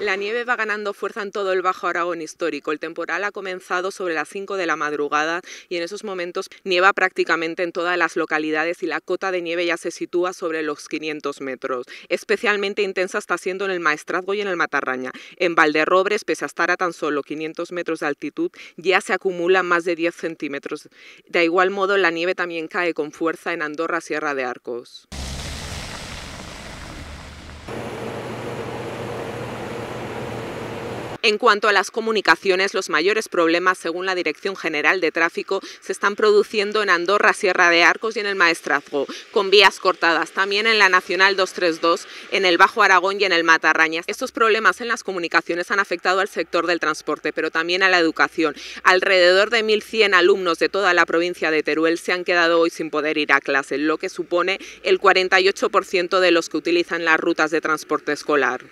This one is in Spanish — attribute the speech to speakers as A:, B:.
A: La nieve va ganando fuerza en todo el Bajo Aragón histórico. El temporal ha comenzado sobre las 5 de la madrugada y en esos momentos nieva prácticamente en todas las localidades y la cota de nieve ya se sitúa sobre los 500 metros. Especialmente intensa está siendo en el Maestrazgo y en el Matarraña. En Valderrobres, pese a estar a tan solo 500 metros de altitud, ya se acumulan más de 10 centímetros. De igual modo, la nieve también cae con fuerza en Andorra, Sierra de Arcos. En cuanto a las comunicaciones, los mayores problemas, según la Dirección General de Tráfico, se están produciendo en Andorra, Sierra de Arcos y en el Maestrazgo, con vías cortadas, también en la Nacional 232, en el Bajo Aragón y en el Matarrañas. Estos problemas en las comunicaciones han afectado al sector del transporte, pero también a la educación. Alrededor de 1.100 alumnos de toda la provincia de Teruel se han quedado hoy sin poder ir a clase, lo que supone el 48% de los que utilizan las rutas de transporte escolar.